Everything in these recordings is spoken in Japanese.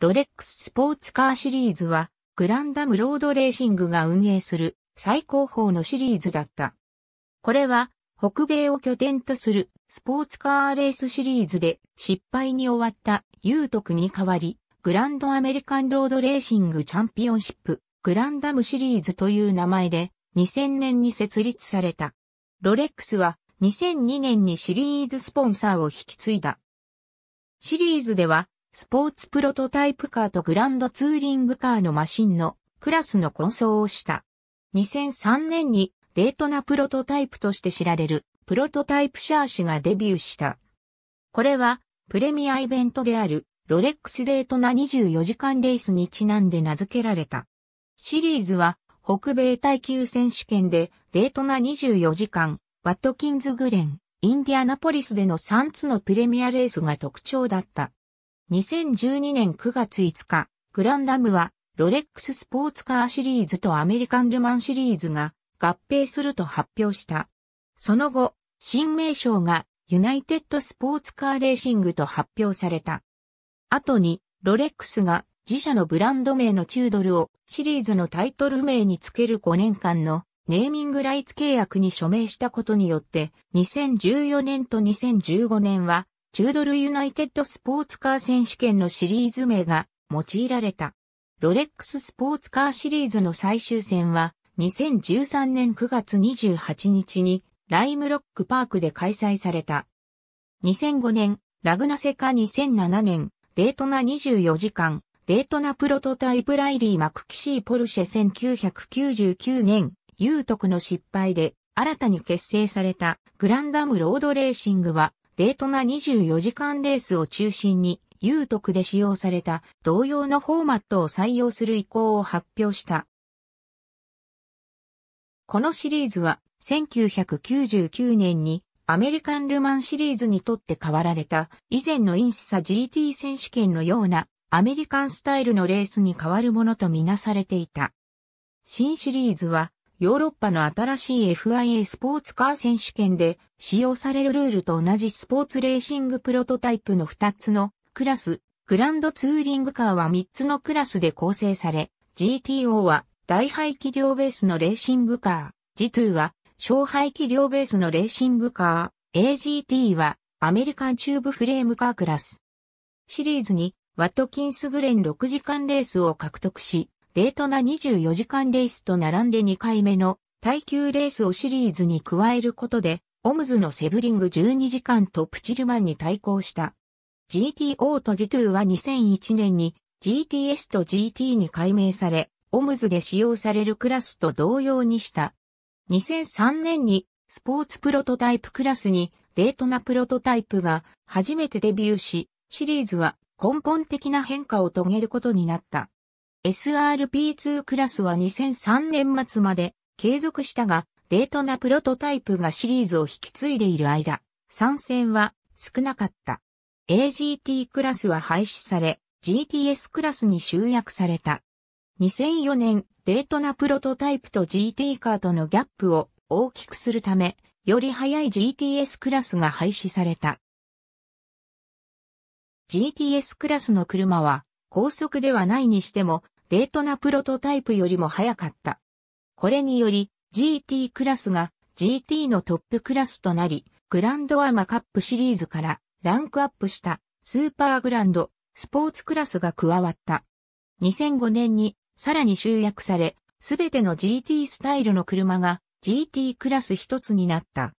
ロレックススポーツカーシリーズは、グランダムロードレーシングが運営する最高峰のシリーズだった。これは、北米を拠点とするスポーツカーレースシリーズで失敗に終わったユートクに代わり、グランドアメリカンロードレーシングチャンピオンシップ、グランダムシリーズという名前で2000年に設立された。ロレックスは2002年にシリーズスポンサーを引き継いだ。シリーズではスポーツプロトタイプカーとグランドツーリングカーのマシンのクラスの混走をした。2003年にデートなプロトタイプとして知られるプロトタイプシャー氏がデビューした。これはプレミアイベントであるロレックスデートな24時間レースにちなんで名付けられた。シリーズは北米耐久選手権でデートな24時間、ワットキンズグレン、インディアナポリスでの3つのプレミアレースが特徴だった。2012年9月5日、グランダムは、ロレックススポーツカーシリーズとアメリカンルマンシリーズが合併すると発表した。その後、新名称がユナイテッドスポーツカーレーシングと発表された。後に、ロレックスが自社のブランド名のチュードルをシリーズのタイトル名につける5年間のネーミングライツ契約に署名したことによって、2014年と2015年はチュードルユナイテッドスポーツカー選手権のシリーズ名が用いられた。ロレックススポーツカーシリーズの最終戦は2013年9月28日にライムロックパークで開催された。2005年、ラグナセカ2007年、デートナ24時間、デートナプロトタイプライリー・マクキシー・ポルシェ1999年、ユートクの失敗で新たに結成されたグランダムロードレーシングはデートな24時間レースを中心に、有徳で使用された同様のフォーマットを採用する意向を発表した。このシリーズは1999年にアメリカンルマンシリーズにとって変わられた以前のインスサ GT 選手権のようなアメリカンスタイルのレースに変わるものとみなされていた。新シリーズはヨーロッパの新しい FIA スポーツカー選手権で使用されるルールと同じスポーツレーシングプロトタイプの2つのクラス、グランドツーリングカーは3つのクラスで構成され、GTO は大排気量ベースのレーシングカー、G2 は小排気量ベースのレーシングカー、AGT はアメリカンチューブフレームカークラス。シリーズにワトキンスグレン6時間レースを獲得し、デートな24時間レースと並んで2回目の耐久レースをシリーズに加えることで、オムズのセブリング12時間とプチルマンに対抗した。GTO と G2 は2001年に GTS と GT に改名され、オムズで使用されるクラスと同様にした。2003年にスポーツプロトタイプクラスにデートなプロトタイプが初めてデビューし、シリーズは根本的な変化を遂げることになった。SRP2 クラスは2003年末まで継続したが、デートなプロトタイプがシリーズを引き継いでいる間、参戦は少なかった。AGT クラスは廃止され、GTS クラスに集約された。2004年、デートなプロトタイプと GT カーとのギャップを大きくするため、より早い GTS クラスが廃止された。GTS クラスの車は、高速ではないにしても、デートナプロトタイプよりも早かった。これにより GT クラスが GT のトップクラスとなり、グランドアーマカップシリーズからランクアップしたスーパーグランドスポーツクラスが加わった。2005年にさらに集約され、すべての GT スタイルの車が GT クラス一つになった。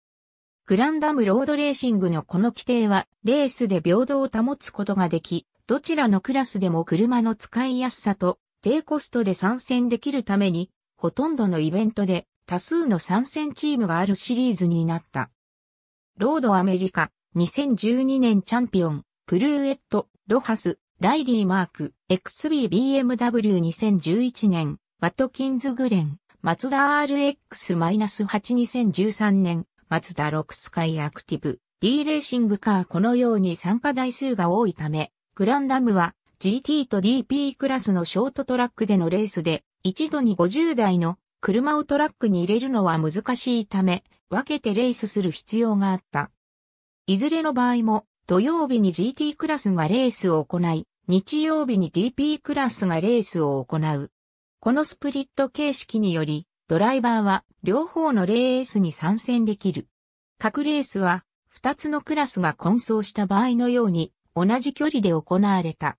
グランダムロードレーシングのこの規定はレースで平等を保つことができ、どちらのクラスでも車の使いやすさと低コストで参戦できるために、ほとんどのイベントで多数の参戦チームがあるシリーズになった。ロードアメリカ、2012年チャンピオン、プルーエット、ロハス、ライリー・マーク、XBBMW2011 年、ワトキンズ・グレン、マツダ RX-82013 年、マツダ6スカイアクティブ、D レーシングカーこのように参加台数が多いため、グランダムは GT と DP クラスのショートトラックでのレースで、一度に50台の車をトラックに入れるのは難しいため、分けてレースする必要があった。いずれの場合も、土曜日に GT クラスがレースを行い、日曜日に DP クラスがレースを行う。このスプリット形式により、ドライバーは両方のレースに参戦できる。各レースは、2つのクラスが混走した場合のように、同じ距離で行われた。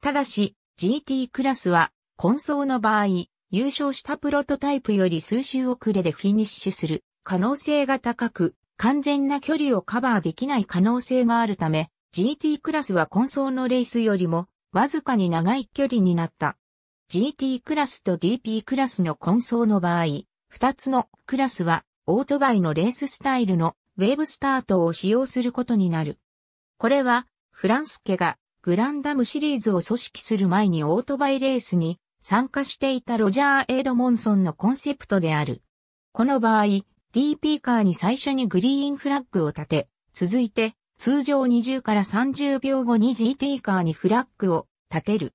ただし、GT クラスは、混走の場合、優勝したプロトタイプより数周遅れでフィニッシュする可能性が高く、完全な距離をカバーできない可能性があるため、GT クラスは混走のレースよりも、わずかに長い距離になった。GT クラスと DP クラスの混走の場合、二つのクラスは、オートバイのレーススタイルのウェーブスタートを使用することになる。これは、フランス家がグランダムシリーズを組織する前にオートバイレースに参加していたロジャー・エイドモンソンのコンセプトである。この場合、DP カーに最初にグリーンフラッグを立て、続いて通常20から30秒後に GT カーにフラッグを立てる。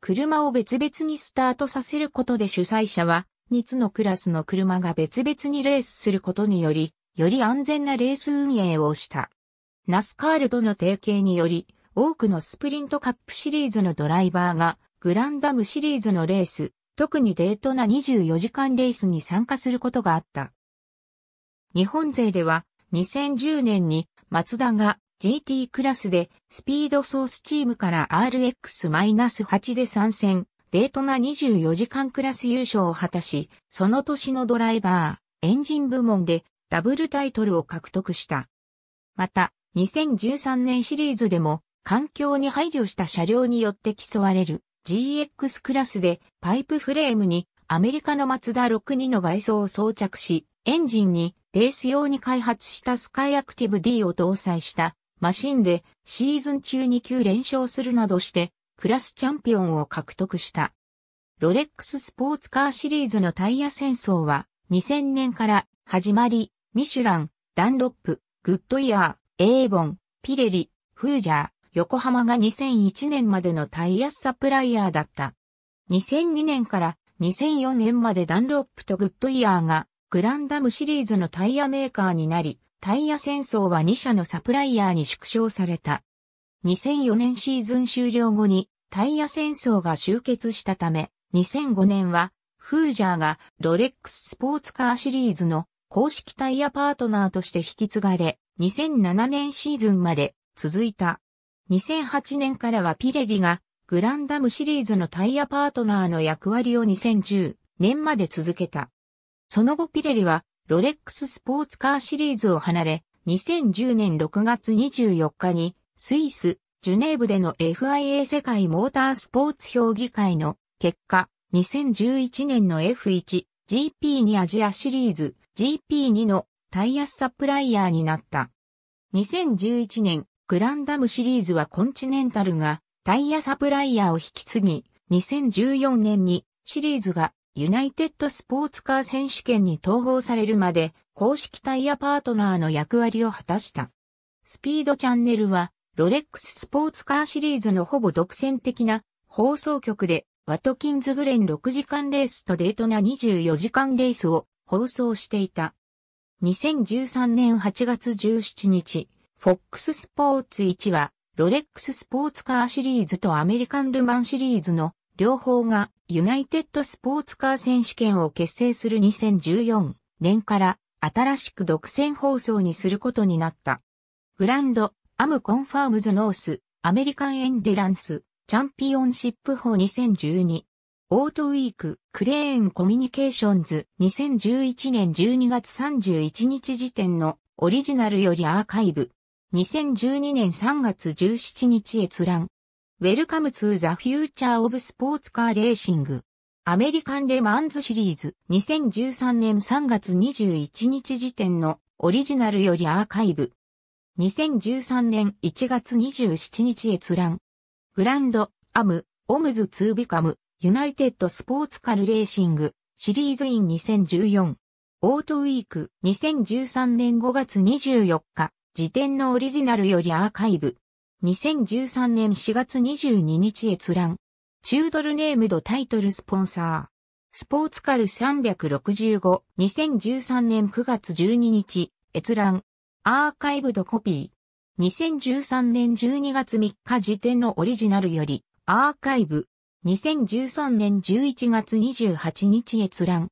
車を別々にスタートさせることで主催者は、2つのクラスの車が別々にレースすることにより、より安全なレース運営をした。ナスカールとの提携により、多くのスプリントカップシリーズのドライバーが、グランダムシリーズのレース、特にデートな24時間レースに参加することがあった。日本勢では、2010年に、マツダが GT クラスで、スピードソースチームから RX-8 で参戦、デートな24時間クラス優勝を果たし、その年のドライバー、エンジン部門でダブルタイトルを獲得した。また、2013年シリーズでも環境に配慮した車両によって競われる GX クラスでパイプフレームにアメリカのマツダ62の外装を装着し、エンジンにレース用に開発したスカイアクティブ D を搭載したマシンでシーズン中に9連勝するなどしてクラスチャンピオンを獲得した。ロレックススポーツカーシリーズのタイヤ戦争は2000年から始まり、ミシュラン、ダンロップ、グッドイヤー、エーボン、ピレリ、フージャー、横浜が2001年までのタイヤサプライヤーだった。2002年から2004年までダンロップとグッドイヤーがグランダムシリーズのタイヤメーカーになり、タイヤ戦争は2社のサプライヤーに縮小された。2004年シーズン終了後にタイヤ戦争が終結したため、2005年はフージャーがロレックススポーツカーシリーズの公式タイヤパートナーとして引き継がれ、2007年シーズンまで続いた。2008年からはピレリがグランダムシリーズのタイヤパートナーの役割を2010年まで続けた。その後ピレリはロレックススポーツカーシリーズを離れ、2010年6月24日にスイス、ジュネーブでの FIA 世界モータースポーツ評議会の結果、2011年の F1、GP2 アジアシリーズ、GP2 のタイヤサプライヤーになった。2011年グランダムシリーズはコンチネンタルがタイヤサプライヤーを引き継ぎ、2014年にシリーズがユナイテッドスポーツカー選手権に統合されるまで公式タイヤパートナーの役割を果たした。スピードチャンネルはロレックススポーツカーシリーズのほぼ独占的な放送局でワトキンズグレン6時間レースとデートナ24時間レースを放送していた。2013年8月17日、FOX ススポーツ1は、ロレックススポーツカーシリーズとアメリカンルマンシリーズの両方がユナイテッドスポーツカー選手権を結成する2014年から新しく独占放送にすることになった。グランド、アムコンファームズノース、アメリカンエンデランス、チャンピオンシップ法2012、オートウィーク、クレーンコミュニケーションズ2011年12月31日時点のオリジナルよりアーカイブ。2012年3月17日閲覧。Welcome to the Future of Sports Car Racing。アメリカンレマンズシリーズ2013年3月21日時点のオリジナルよりアーカイブ。2013年1月27日閲覧。グランド、アム、オムズツービカム、ユナイテッドスポーツカルレーシング、シリーズイン2014。オートウィーク2013年5月24日。辞典のオリジナルよりアーカイブ。2013年4月22日閲覧。チュードルネームドタイトルスポンサー。スポーツカル365、2013年9月12日、閲覧。アーカイブドコピー。2013年12月3日時点のオリジナルより、アーカイブ。2013年11月28日閲覧。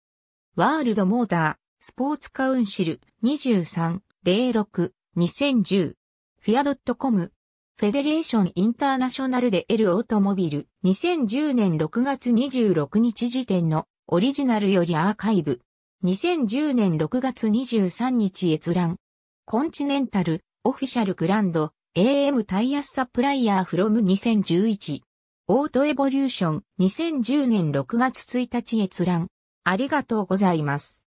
ワールドモーター、スポーツカウンシル2306 2010、フィアドットコム、フェデレーションインターナショナルでるオートモビル、2010年6月26日時点のオリジナルよりアーカイブ、2010年6月23日閲覧、コンチネンタル、オフィシャルグランド、AM タイヤサプライヤーフロム2011、オートエボリューション、2010年6月1日閲覧、ありがとうございます。